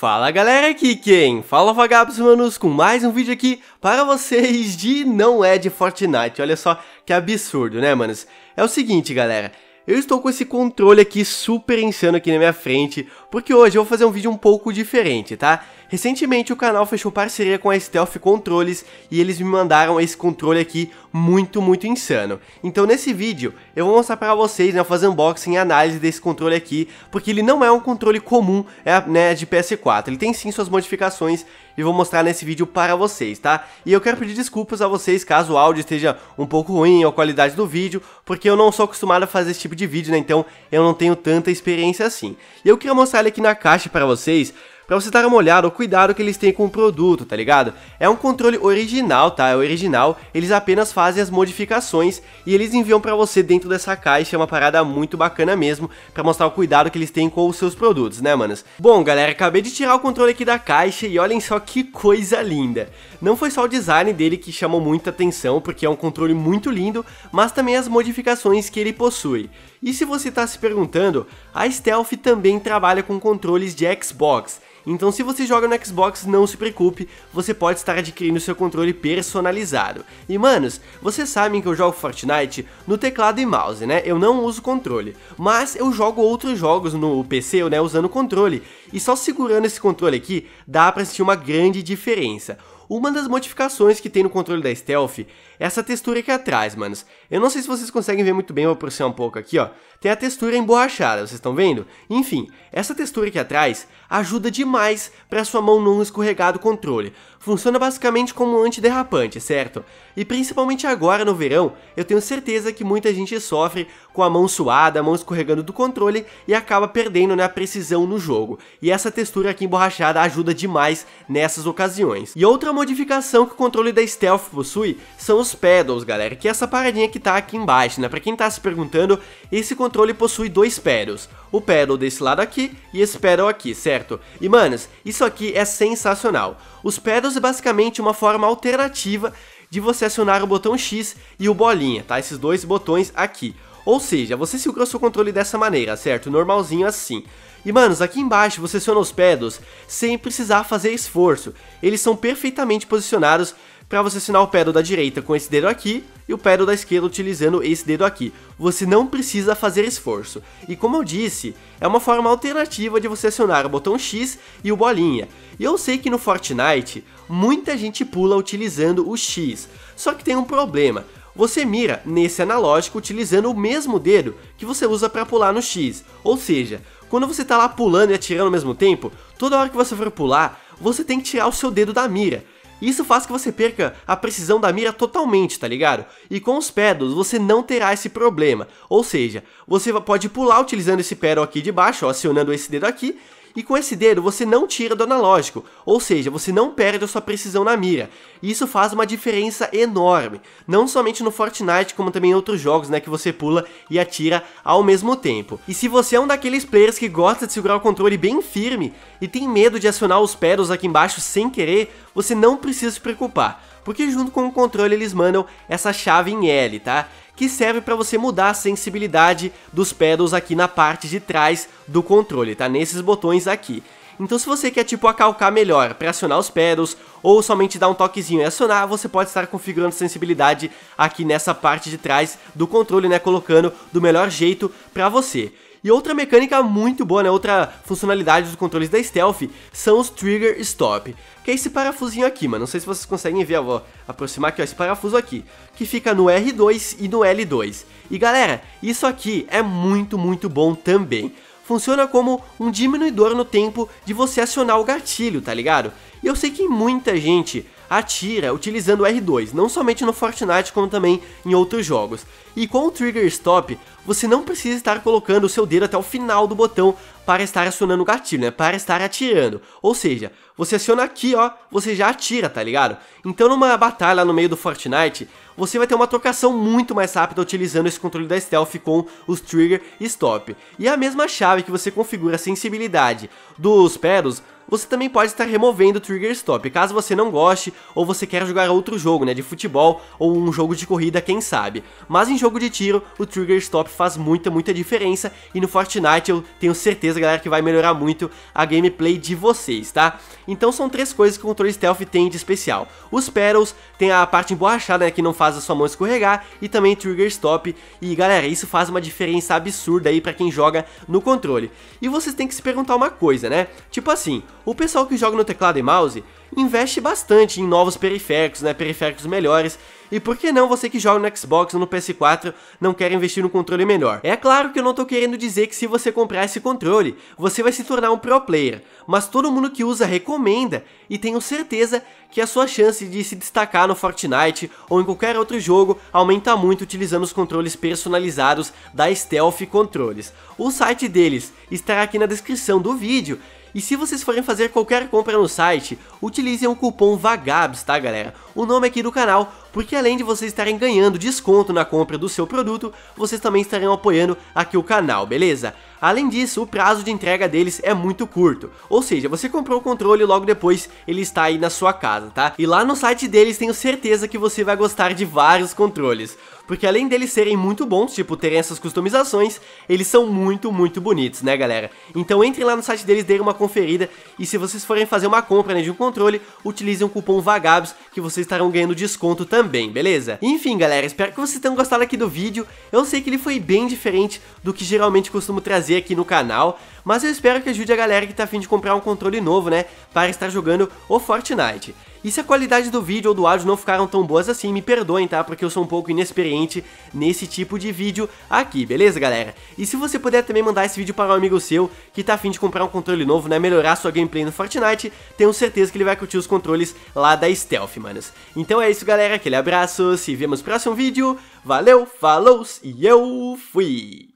Fala galera, aqui quem? Fala vagabos manos com mais um vídeo aqui para vocês de Não É de Fortnite. Olha só que absurdo, né manos? É o seguinte galera, eu estou com esse controle aqui super insano aqui na minha frente, porque hoje eu vou fazer um vídeo um pouco diferente, tá? Recentemente o canal fechou parceria com a Stealth Controles e eles me mandaram esse controle aqui muito, muito insano. Então nesse vídeo eu vou mostrar pra vocês, né, fazer unboxing e análise desse controle aqui, porque ele não é um controle comum, é, né, de PS4, ele tem sim suas modificações e vou mostrar nesse vídeo para vocês, tá? E eu quero pedir desculpas a vocês caso o áudio esteja um pouco ruim ou a qualidade do vídeo, porque eu não sou acostumado a fazer esse tipo de vídeo, né, então eu não tenho tanta experiência assim. E eu queria mostrar colocar aqui na caixa para vocês, para você dar uma olhada, o cuidado que eles têm com o produto, tá ligado? É um controle original, tá? É original, eles apenas fazem as modificações e eles enviam para você dentro dessa caixa, é uma parada muito bacana mesmo, para mostrar o cuidado que eles têm com os seus produtos, né, manas? Bom, galera, acabei de tirar o controle aqui da caixa e olhem só que coisa linda. Não foi só o design dele que chamou muita atenção, porque é um controle muito lindo, mas também as modificações que ele possui. E se você está se perguntando, a Stealth também trabalha com controles de Xbox. Então, se você joga no Xbox, não se preocupe, você pode estar adquirindo seu controle personalizado. E manos, vocês sabem que eu jogo Fortnite no teclado e mouse, né? Eu não uso controle, mas eu jogo outros jogos no PC, né, usando controle. E só segurando esse controle aqui, dá para sentir uma grande diferença. Uma das modificações que tem no controle da Stealth é essa textura aqui atrás, manos. Eu não sei se vocês conseguem ver muito bem, vou aproximar um pouco aqui, ó. Tem a textura emborrachada, vocês estão vendo? Enfim, essa textura aqui atrás ajuda demais para sua mão não escorregar do controle. Funciona basicamente como um antiderrapante, certo? E principalmente agora no verão, eu tenho certeza que muita gente sofre com a mão suada, a mão escorregando do controle e acaba perdendo né, a precisão no jogo. E essa textura aqui emborrachada ajuda demais nessas ocasiões. E outra modificação que o controle da Stealth possui são os pedals, galera, que é essa paradinha que tá aqui embaixo, né? Pra quem tá se perguntando, esse controle possui dois pedals, o pedal desse lado aqui e esse pedal aqui, certo? E, manos, isso aqui é sensacional. Os pedals é basicamente uma forma alternativa de você acionar o botão X e o bolinha, tá? Esses dois botões aqui. Ou seja, você segura o seu controle dessa maneira, certo? Normalzinho assim. E manos, aqui embaixo você aciona os pedos sem precisar fazer esforço. Eles são perfeitamente posicionados para você acionar o pedal da direita com esse dedo aqui e o pedal da esquerda utilizando esse dedo aqui. Você não precisa fazer esforço. E como eu disse, é uma forma alternativa de você acionar o botão X e o bolinha. E eu sei que no Fortnite, muita gente pula utilizando o X, só que tem um problema você mira nesse analógico utilizando o mesmo dedo que você usa para pular no X, ou seja, quando você está lá pulando e atirando ao mesmo tempo, toda hora que você for pular, você tem que tirar o seu dedo da mira, isso faz que você perca a precisão da mira totalmente, tá ligado? E com os pedos você não terá esse problema, ou seja, você pode pular utilizando esse pedal aqui de baixo, ó, acionando esse dedo aqui, e com esse dedo você não tira do analógico, ou seja, você não perde a sua precisão na mira. E isso faz uma diferença enorme, não somente no Fortnite, como também em outros jogos, né, que você pula e atira ao mesmo tempo. E se você é um daqueles players que gosta de segurar o controle bem firme e tem medo de acionar os pedals aqui embaixo sem querer, você não precisa se preocupar, porque junto com o controle eles mandam essa chave em L, tá? que serve para você mudar a sensibilidade dos pedals aqui na parte de trás do controle, tá? Nesses botões aqui. Então se você quer tipo acalcar melhor para acionar os pedals ou somente dar um toquezinho e acionar, você pode estar configurando sensibilidade aqui nessa parte de trás do controle, né, colocando do melhor jeito para você. E outra mecânica muito boa, né, outra funcionalidade dos controles da Stealth são os Trigger Stop, que é esse parafusinho aqui, mano, não sei se vocês conseguem ver, vou aproximar aqui, ó, esse parafuso aqui, que fica no R2 e no L2. E galera, isso aqui é muito, muito bom também funciona como um diminuidor no tempo de você acionar o gatilho, tá ligado? E eu sei que muita gente atira utilizando R2, não somente no Fortnite como também em outros jogos. E com o Trigger Stop, você não precisa estar colocando o seu dedo até o final do botão para estar acionando o gatilho, né? Para estar atirando. Ou seja, você aciona aqui, ó, você já atira, tá ligado? Então numa batalha no meio do Fortnite, você vai ter uma trocação muito mais rápida utilizando esse controle da Stealth com os Trigger Stop. E é a mesma chave que você configura a sensibilidade dos pedos você também pode estar removendo o Trigger Stop, caso você não goste ou você quer jogar outro jogo, né, de futebol ou um jogo de corrida, quem sabe. Mas em jogo de tiro, o Trigger Stop faz muita, muita diferença e no Fortnite eu tenho certeza, galera, que vai melhorar muito a gameplay de vocês, tá? Então são três coisas que o controle Stealth tem de especial. Os Pedals tem a parte emborrachada, né, que não faz a sua mão escorregar e também Trigger Stop. E galera, isso faz uma diferença absurda aí para quem joga no controle. E vocês têm que se perguntar uma coisa, né? Tipo assim, o pessoal que joga no teclado e mouse investe bastante em novos periféricos, né, periféricos melhores. E por que não você que joga no Xbox ou no PS4 não quer investir num controle melhor? É claro que eu não tô querendo dizer que se você comprar esse controle, você vai se tornar um pro player, mas todo mundo que usa recomenda e tenho certeza que a sua chance de se destacar no Fortnite ou em qualquer outro jogo aumenta muito utilizando os controles personalizados da Stealth Controles. O site deles estará aqui na descrição do vídeo e se vocês forem fazer qualquer compra no site, utilizem o cupom VAGABS, tá galera? O nome aqui do canal, porque além de vocês estarem ganhando desconto na compra do seu produto, vocês também estarão apoiando aqui o canal, beleza? Além disso, o prazo de entrega deles é muito curto, ou seja, você comprou o controle e logo depois ele está aí na sua casa, tá? E lá no site deles tenho certeza que você vai gostar de vários controles, porque além deles serem muito bons, tipo, terem essas customizações, eles são muito, muito bonitos, né galera? Então entre lá no site deles, dêem uma conferida, e se vocês forem fazer uma compra né, de um controle, utilizem o cupom VAGABS, que vocês estarão ganhando desconto também também, beleza? Enfim, galera, espero que vocês tenham gostado aqui do vídeo. Eu sei que ele foi bem diferente do que geralmente costumo trazer aqui no canal, mas eu espero que ajude a galera que tá afim de comprar um controle novo, né, para estar jogando o Fortnite. E se a qualidade do vídeo ou do áudio não ficaram tão boas assim, me perdoem, tá? Porque eu sou um pouco inexperiente nesse tipo de vídeo aqui, beleza, galera? E se você puder também mandar esse vídeo para um amigo seu que tá afim de comprar um controle novo, né? Melhorar sua gameplay no Fortnite, tenho certeza que ele vai curtir os controles lá da Stealth, manos. Então é isso, galera. Aquele abraço, se vemos no próximo vídeo. Valeu, falou e eu fui!